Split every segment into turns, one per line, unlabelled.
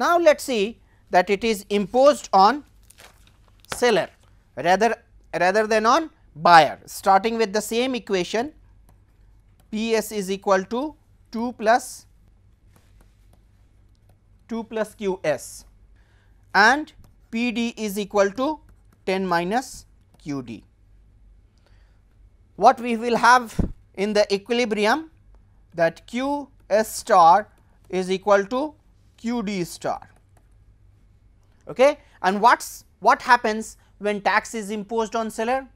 Now, let us see that it is imposed on seller rather rather than on buyer starting with the same equation P s is equal to 2 plus 2 plus q s and P d is equal to 10 minus q d. What we will have in the equilibrium that q s star is equal to QD star. Okay? And what's what happens when tax is imposed on seller?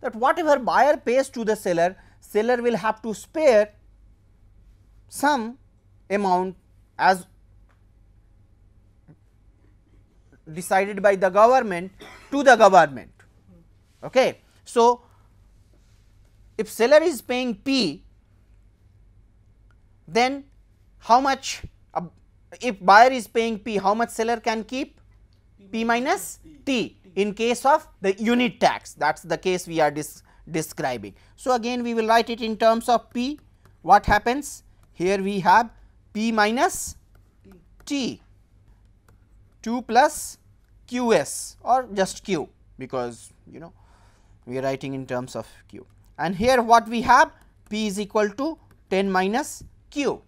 That whatever buyer pays to the seller, seller will have to spare some amount as decided by the government to the government. Okay. So, if seller is paying P, then how much if buyer is paying P, how much seller can keep? P minus T in case of the unit tax that is the case we are describing. So, again we will write it in terms of P what happens here we have P minus T 2 plus QS or just Q because you know we are writing in terms of Q and here what we have P is equal to 10 minus Q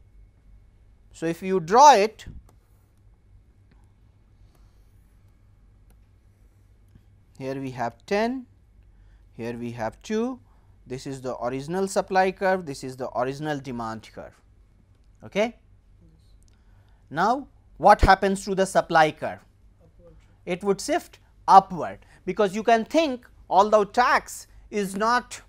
so, if you draw it here we have 10, here we have 2, this is the original supply curve, this is the original demand curve. Okay? Now, what happens to the supply curve? It would shift upward because you can think although tax is not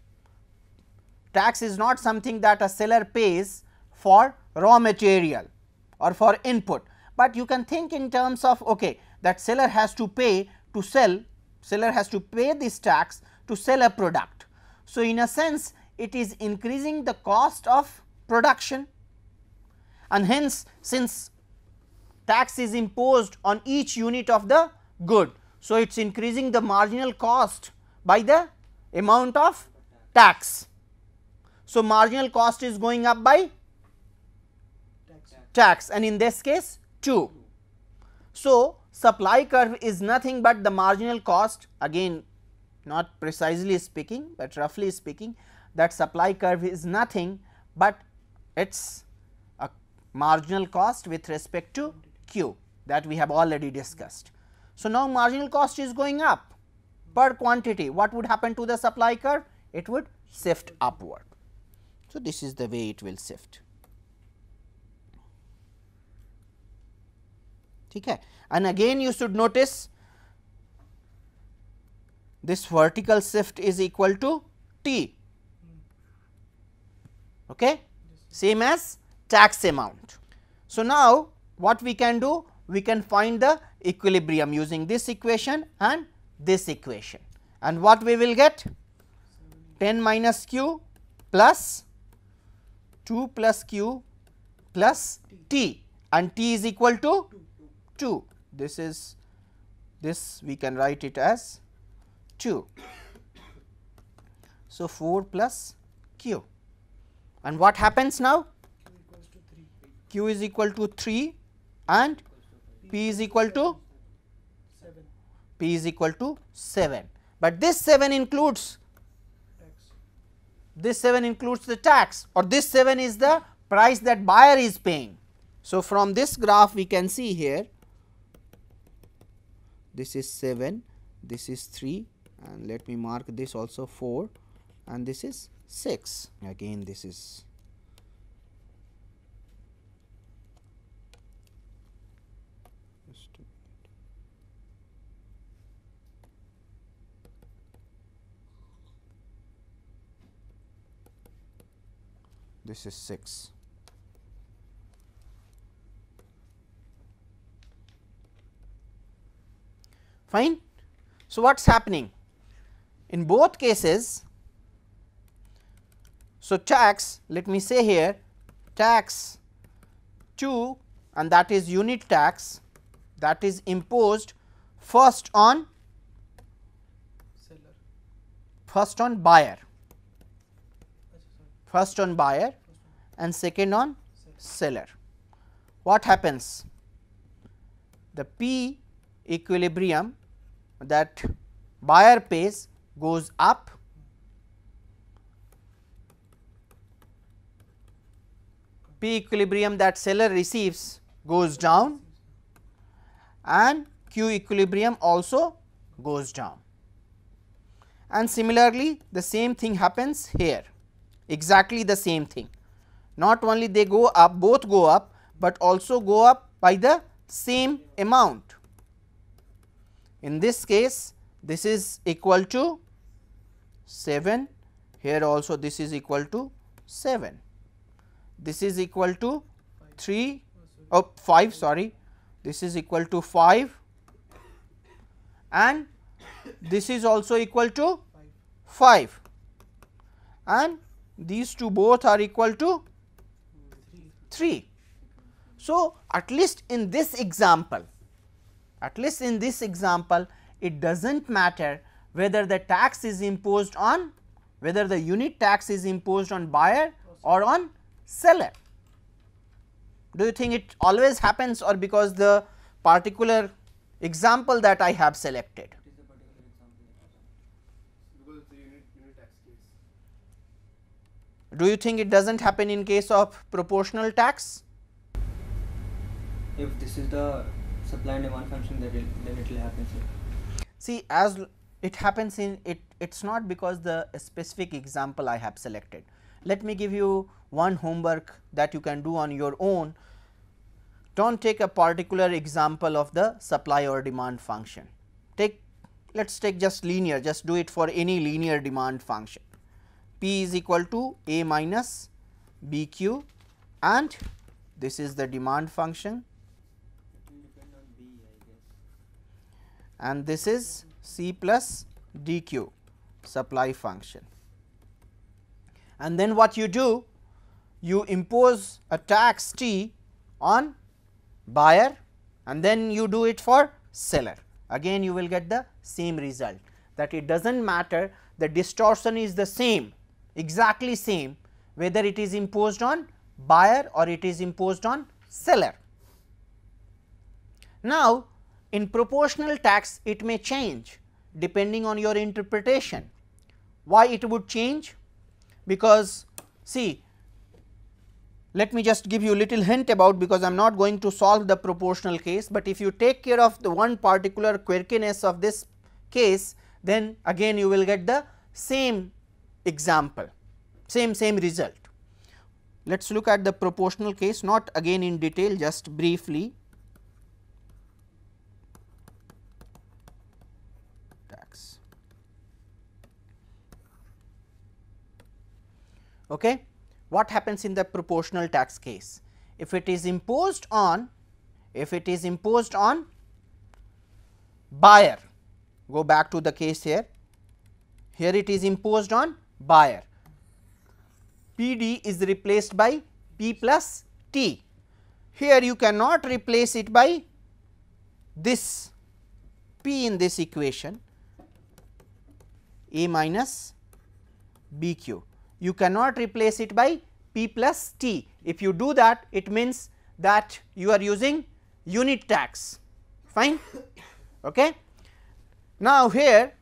tax is not something that a seller pays for raw material or for input, but you can think in terms of okay that seller has to pay to sell, seller has to pay this tax to sell a product. So, in a sense it is increasing the cost of production and hence since tax is imposed on each unit of the good. So, it is increasing the marginal cost by the amount of tax. So, marginal cost is going up by tax and in this case 2. So, supply curve is nothing but the marginal cost again not precisely speaking, but roughly speaking that supply curve is nothing, but it is a uh, marginal cost with respect to Q that we have already discussed. So, now marginal cost is going up per quantity what would happen to the supply curve? It would shift upward. So, this is the way it will shift. ठीक and again you should notice this vertical shift is equal to t okay same as tax amount. So, now what we can do we can find the equilibrium using this equation and this equation and what we will get 10 minus q plus 2 plus q plus t and t is equal to 2. This is this we can write it as 2. So, 4 plus q and what happens now? q is equal to 3 and p is equal to p is equal to 7, but this 7 includes this 7 includes the tax or this 7 is the price that buyer is paying. So, from this graph we can see here this is 7 this is 3 and let me mark this also 4 and this is 6 again this is this is 6 fine. So, what is happening? In both cases, so tax let me say here tax 2 and that is unit tax that is imposed first on seller first on buyer first on buyer and second on seller what happens the p equilibrium that buyer pays goes up P equilibrium that seller receives goes down and Q equilibrium also goes down. And similarly, the same thing happens here, exactly the same thing. Not only they go up, both go up, but also go up by the same amount. In this case, this is equal to 7, here also this is equal to 7, this is equal to 3, oh 5 sorry, this is equal to 5 and this is also equal to 5 and these two both are equal to 3. So, at least in this example at least in this example, it does not matter whether the tax is imposed on whether the unit tax is imposed on buyer or on seller. Do you think it always happens or because the particular example that I have selected? Do you think it does not happen in case of proportional tax? If this is the supply and demand function that then it will happen sir. See as it happens in it it is not because the specific example I have selected. Let me give you one homework that you can do on your own. Do not take a particular example of the supply or demand function. Take let us take just linear just do it for any linear demand function p is equal to a minus bq and this is the demand function and this is C plus dq supply function. And then what you do? You impose a tax T on buyer and then you do it for seller. Again you will get the same result that it does not matter the distortion is the same exactly same whether it is imposed on buyer or it is imposed on seller. Now, in proportional tax, it may change depending on your interpretation. Why it would change? Because see, let me just give you a little hint about because I am not going to solve the proportional case, but if you take care of the one particular quirkiness of this case, then again you will get the same example, same same result. Let us look at the proportional case not again in detail just briefly Okay. What happens in the proportional tax case? If it is imposed on, if it is imposed on buyer, go back to the case here, here it is imposed on buyer, PD is replaced by P plus T. Here you cannot replace it by this P in this equation A minus BQ you cannot replace it by p plus t. If you do that it means that you are using unit tax fine okay. Now here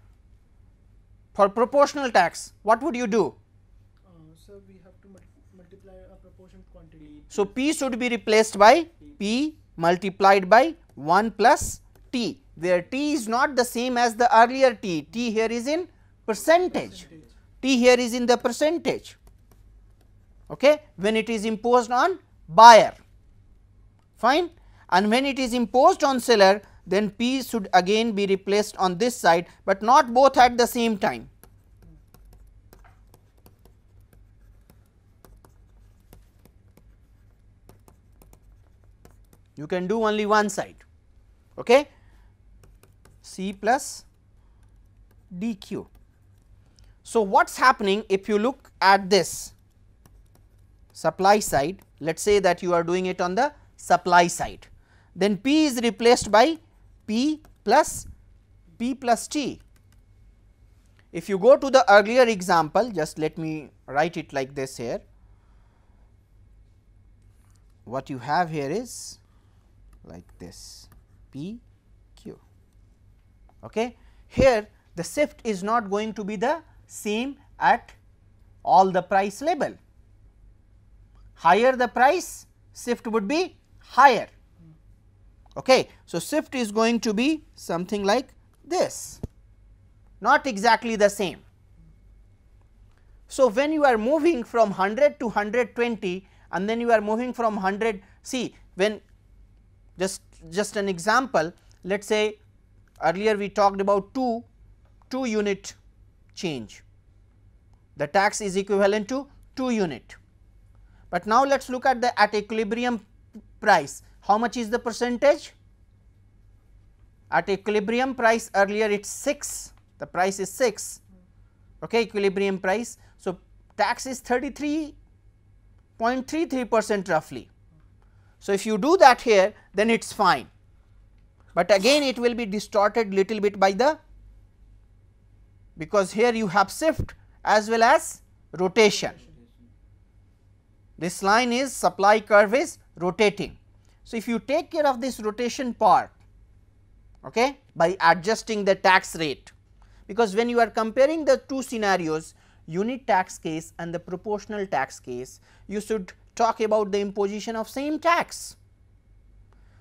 for proportional tax what would you do? Uh, so we have to multiply a proportion quantity. So p should be replaced by p multiplied by 1 plus t where t is not the same as the earlier t, t here is in percentage. percentage T here is in the percentage okay, when it is imposed on buyer fine and when it is imposed on seller then P should again be replaced on this side, but not both at the same time. You can do only one side okay? C plus dq so, what is happening if you look at this supply side, let us say that you are doing it on the supply side, then P is replaced by P plus P plus T. If you go to the earlier example, just let me write it like this here. What you have here is like this P Q. Okay. Here the shift is not going to be the same at all the price level. Higher the price shift would be higher. Okay. So, shift is going to be something like this not exactly the same. So, when you are moving from 100 to 120 and then you are moving from 100 see when just just an example let us say earlier we talked about 2 2 unit change. The tax is equivalent to 2 unit. But now let us look at the at equilibrium price. How much is the percentage? At equilibrium price earlier it is 6, the price is 6, okay, equilibrium price. So, tax is 33.33 percent roughly. So, if you do that here then it is fine, but again it will be distorted little bit by the because here you have shift as well as rotation. This line is supply curve is rotating. So, if you take care of this rotation part okay, by adjusting the tax rate because when you are comparing the two scenarios unit tax case and the proportional tax case you should talk about the imposition of same tax.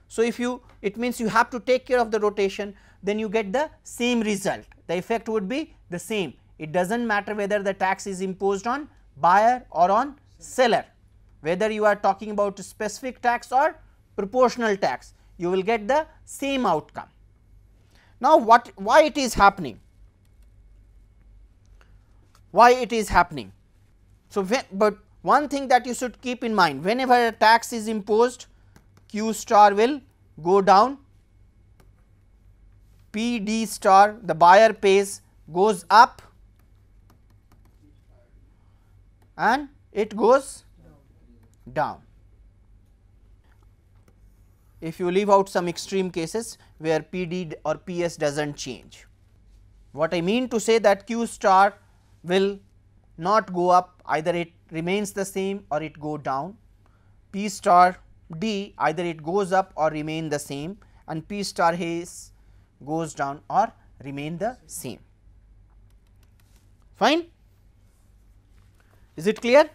So, if you it means you have to take care of the rotation then you get the same result. The effect would be the same. It does not matter whether the tax is imposed on buyer or on seller, whether you are talking about specific tax or proportional tax, you will get the same outcome. Now, what why it is happening? Why it is happening? So, when, but one thing that you should keep in mind whenever a tax is imposed, Q star will go down PD star the buyer pays goes up and it goes down. If you leave out some extreme cases where PD or PS does not change. What I mean to say that Q star will not go up either it remains the same or it go down. P star D either it goes up or remain the same and P star is goes down or remain the same. Fine. Is it clear?